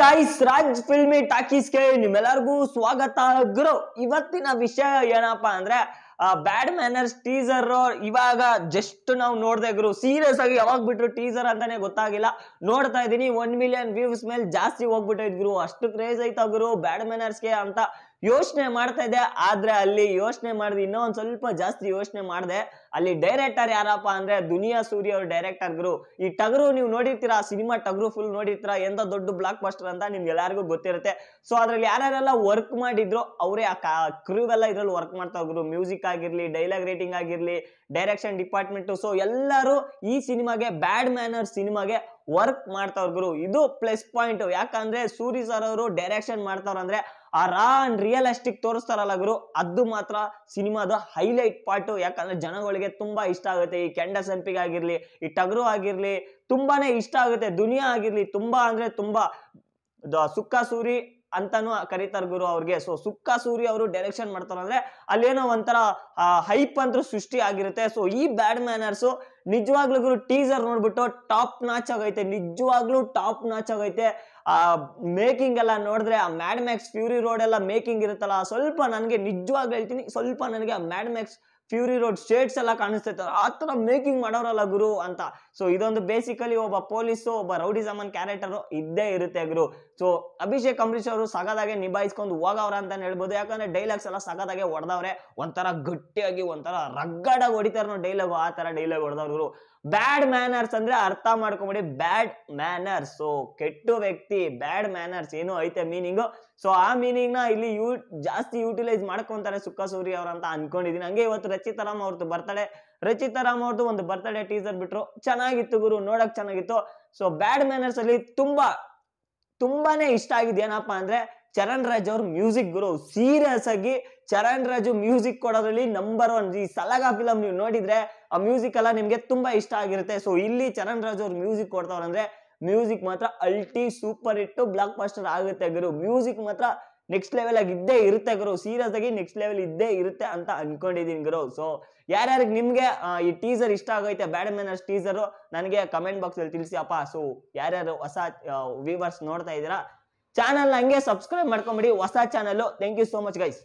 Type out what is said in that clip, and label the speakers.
Speaker 1: guys Raj filmy ಟಾಕೀಸ್ಗೆ ನಿಮ್ಮೆಲ್ಲರಿಗೂ ಸ್ವಾಗತ ಗುರು ಇವತ್ತಿನ ವಿಷಯ ಏನಪ್ಪಾ ಅಂದ್ರೆ ಬ್ಯಾಡ್ ಮ್ಯಾನರ್ಸ್ ಟೀಸರ್ ಇವಾಗ ಜಸ್ಟ್ ನಾವು ನೋಡ್ದೆ ಗುರು ಸೀರಿಯಸ್ ಆಗಿ ಯಾವಾಗ ಬಿಟ್ರು ಟೀಸರ್ ಅಂತಾನೆ ಗೊತ್ತಾಗಿಲ್ಲ ನೋಡ್ತಾ ಇದ್ದೀನಿ ಒನ್ ಮಿಲಿಯನ್ ವ್ಯೂಸ್ ಮೇಲೆ ಜಾಸ್ತಿ ಹೋಗ್ಬಿಟ್ಟೈತ್ ಗುರು ಅಷ್ಟು ಕ್ರೇಜ್ ಐತ ಗುರು ಬ್ಯಾಡ್ ಮ್ಯಾನರ್ಸ್ಗೆ ಅಂತ ಯೋಚನೆ ಮಾಡ್ತಾ ಇದೆ ಆದ್ರೆ ಅಲ್ಲಿ ಯೋಚನೆ ಮಾಡಿದೆ ಇನ್ನೂ ಒಂದ್ ಸ್ವಲ್ಪ ಜಾಸ್ತಿ ಯೋಚನೆ ಮಾಡಿದೆ ಅಲ್ಲಿ ಡೈರೆಕ್ಟರ್ ಯಾರಪ್ಪ ಅಂದ್ರೆ ದುನಿಯಾ ಸೂರ್ಯ ಅವ್ರ ಗುರು ಈ ಟಗರು ನೀವು ನೋಡಿರ್ತೀರಾ ಸಿನಿಮಾ ಟಗರು ಫುಲ್ ನೋಡಿರ್ತೀರಾ ಎಂತ ದೊಡ್ಡ ಬ್ಲಾಕ್ ಬಸ್ಟರ್ ಅಂತ ನಿಮ್ಗೆ ಎಲ್ಲರಿಗೂ ಗೊತ್ತಿರುತ್ತೆ ಸೊ ಅದ್ರಲ್ಲಿ ಯಾರ್ಯಾರೆಲ್ಲ ವರ್ಕ್ ಮಾಡಿದ್ರು ಅವರೇ ಆ ಕ್ರೂವೆಲ್ಲ ಇದ್ರಲ್ಲಿ ವರ್ಕ್ ಮಾಡ್ತಾ ಹೋಗ್ರು ಮ್ಯೂಸಿಕ್ ಆಗಿರ್ಲಿ ಡೈಲಾಗ್ ರೇಟಿಂಗ್ ಆಗಿರ್ಲಿ ಡೈರೆಕ್ಷನ್ ಡಿಪಾರ್ಟ್ಮೆಂಟ್ ಸೊ ಎಲ್ಲರೂ ಈ ಸಿನಿಮಾಗೆ ಬ್ಯಾಡ್ ಮ್ಯಾನರ್ ಸಿನಿಮಾಗೆ ವರ್ಕ್ ಮಾಡ್ತಾವ್ರ ಗುರು ಇದು ಪ್ಲಸ್ ಪಾಯಿಂಟ್ ಯಾಕಂದ್ರೆ ಸೂರಿ ಸರ್ ಅವರು ಡೈರೆಕ್ಷನ್ ಮಾಡ್ತಾವ್ರ ಆ ರಾ ಅಂಡ್ ರಿಯಲಿಸ್ಟಿಕ್ ತೋರಿಸ್ತಾರಲ್ಲ ಗುರು ಅದು ಮಾತ್ರ ಸಿನಿಮಾದ ಹೈಲೈಟ್ ಪಾರ್ಟ್ ಯಾಕಂದ್ರೆ ಜನಗಳಿಗೆ ತುಂಬಾ ಇಷ್ಟ ಆಗುತ್ತೆ ಈ ಕೆಂಡ ಸಂಪಿಗಾಗಿರ್ಲಿ ಈ ಟಗರು ಆಗಿರ್ಲಿ ತುಂಬಾನೇ ಇಷ್ಟ ಆಗುತ್ತೆ ದುನಿಯಾ ಆಗಿರ್ಲಿ ತುಂಬಾ ಅಂದ್ರೆ ತುಂಬಾ ಸುಕ್ಕ ಸೂರಿ ಅಂತಾನು ಕರೀತಾರ ಗುರು ಅವ್ರಿಗೆ ಸೊ ಸುಕ್ಕ ಸೂರಿ ಅವರು ಡೈರೆಕ್ಷನ್ ಮಾಡ್ತಾರಂದ್ರೆ ಅಲ್ಲೇನೋ ಒಂಥರ ಹೈಪ್ ಅಂತೂ ಸೃಷ್ಟಿ ಆಗಿರುತ್ತೆ ಸೊ ಈ ಬ್ಯಾಡ್ ಮ್ಯಾನರ್ಸು ನಿಜವಾಗ್ಲೂ ಗುರು ಟೀಸರ್ ನೋಡ್ಬಿಟ್ಟು ಟಾಪ್ ನಾಚ್ ಆಗೈತೆ ನಿಜವಾಗ್ಲೂ ಟಾಪ್ ನಾಚ್ ಆಗೈತೆ ಆ ಮೇಕಿಂಗ್ ಎಲ್ಲ ನೋಡಿದ್ರೆ ಆ ಮ್ಯಾಡ್ ಮ್ಯಾಕ್ಸ್ ಫ್ಯೂರಿ ರೋಡ್ ಎಲ್ಲ ಮೇಕಿಂಗ್ ಇರುತ್ತಲ್ಲ ಸ್ವಲ್ಪ ನನಗೆ ನಿಜವಾಗ್ಲೂ ಹೇಳ್ತೀನಿ ಸ್ವಲ್ಪ ನನಗೆ ಆ Mad Max Fury Road states ಎಲ್ಲ ಕಾಣಿಸ್ತಾ ಆ ಥರ ಮೇಕಿಂಗ್ ಮಾಡೋರಲ್ಲ ಗುರು ಅಂತ ಸೊ ಇದೊಂದು ಬೇಸಿಕಲಿ ಒಬ್ಬ ಪೊಲೀಸು ಒಬ್ಬ ರೌಡಿ ಸಾಮಾನ್ ಕ್ಯಾರೆಕ್ಟರು ಇದ್ದೇ ಇರುತ್ತೆ ಗುರು ಸೊ ಅಭಿಷೇಕ್ ಅಂಬರೀಷ್ ಅವರು ಸಗದಾಗೆ ನಿಭಾಯಿಸ್ಕೊಂಡು ಹೋಗವ್ರ ಅಂತ ಹೇಳ್ಬೋದು ಯಾಕಂದ್ರೆ ಡೈಲಾಗ್ಸ್ ಎಲ್ಲ ಸಗದಾಗೆ ಹೊಡೆದವ್ರೆ ಒಂಥರ ಗಟ್ಟಿಯಾಗಿ ಒಂಥರ ರಗ್ಗಡಾಗಿ ಹೊಡಿತಾರ ಡೈಲಾಗು ಆ ಥರ ಡೈಲಾಗ್ ಹೊಡೆದವ್ರು ಬ್ಯಾಡ್ ಮ್ಯಾನರ್ಸ್ ಅಂದ್ರೆ ಅರ್ಥ ಮಾಡ್ಕೊಂಬಿಡಿ ಬ್ಯಾಡ್ ಮ್ಯಾನರ್ಸ್ ಸೊ ಕೆಟ್ಟು ವ್ಯಕ್ತಿ ಬ್ಯಾಡ್ ಮ್ಯಾನರ್ಸ್ ಏನು ಐತೆ ಮೀನಿಂಗು ಸೊ ಆ ಮೀನಿಂಗ್ನ ಇಲ್ಲಿ ಯೂ ಜಾಸ್ತಿ ಯೂಟಿಲೈಸ್ ಮಾಡ್ಕೊಂತಾರೆ ಸುಖ ಸೂರಿ ಅಂತ ಅನ್ಕೊಂಡಿದ್ದೀನಿ ಹಂಗೆ ಇವತ್ತು ರಚಿತಾ ರಾಮ್ ಅವ್ರದ್ದು ಬರ್ತಡೆ ರಚಿತಾ ರಾಮ್ ಅವ್ರದ್ದು ಒಂದು ಬರ್ತಡೇ ಟೀಸರ್ ಬಿಟ್ರು ಚೆನ್ನಾಗಿತ್ತು ಗುರು ನೋಡಕ್ ಚೆನ್ನಾಗಿತ್ತು ಸೊ ಬ್ಯಾಡ್ ಮ್ಯಾನರ್ಸ್ ಅಲ್ಲಿ ತುಂಬಾ ತುಂಬಾನೇ ಇಷ್ಟ ಆಗಿದೆ ಏನಪ್ಪಾ ಅಂದ್ರೆ ಚರಣ್ ರಾಜ್ ಅವ್ರ ಮ್ಯೂಸಿಕ್ ಗುರು ಸೀರಿಯಸ್ ಆಗಿ ಚರಣ್ ರಾಜು ಮ್ಯೂಸಿಕ್ ಕೊಡೋದ್ರಲ್ಲಿ ನಂಬರ್ ಒನ್ ಈ ಸಲಗ ಫಿಲಮ್ ನೀವು ನೋಡಿದ್ರೆ ಆ ಮ್ಯೂಸಿಕ್ ಎಲ್ಲ ನಿಮ್ಗೆ ತುಂಬಾ ಇಷ್ಟ ಆಗಿರುತ್ತೆ ಸೊ ಇಲ್ಲಿ ಚರಣ್ ರಾಜ್ ಅವ್ರ ಮ್ಯೂಸಿಕ್ ಕೊಡ್ತಾವ್ರಂದ್ರೆ ಮ್ಯೂಸಿಕ್ ಮಾತ್ರ ಅಲ್ಟಿ ಸೂಪರ್ ಇಟ್ಟು ಬ್ಲಾಕ್ ಬಾಸ್ಟರ್ ಆಗುತ್ತೆ ಗುರು ಮ್ಯೂಸಿಕ್ ಮಾತ್ರ ನೆಕ್ಸ್ಟ್ ಲೆವೆಲ್ ಆಗಿ ಇದ್ದೇ ಇರುತ್ತೆ ಗುರು ಸೀರಿಯಸ್ ಆಗಿ ನೆಕ್ಸ್ಟ್ ಲೆವೆಲ್ ಇದ್ದೇ ಇರುತ್ತೆ ಅಂತ ಅನ್ಕೊಂಡಿದೀನಿ ಗುರು ಸೊ ಯಾರ್ಯಾರಿಗೆ ನಿಮಗೆ ಈ ಟೀಸರ್ ಇಷ್ಟ ಆಗೈತೆ ಬ್ಯಾಡ್ ಟೀಸರ್ ಟೀಸರು ನನಗೆ ಕಮೆಂಟ್ ಬಾಕ್ಸಲ್ಲಿ ತಿಳಿಸಿ ಅಪ್ಪ ಸೊ ಯಾರ್ಯಾರು ಹೊಸ ವ್ಯೂವರ್ಸ್ ನೋಡ್ತಾ ಇದ್ದೀರಾ ಚಾನಲ್ ಹಂಗೆ ಸಬ್ಸ್ಕ್ರೈಬ್ ಮಾಡ್ಕೊಂಬಿಡಿ ಹೊಸ channel thank you so much guys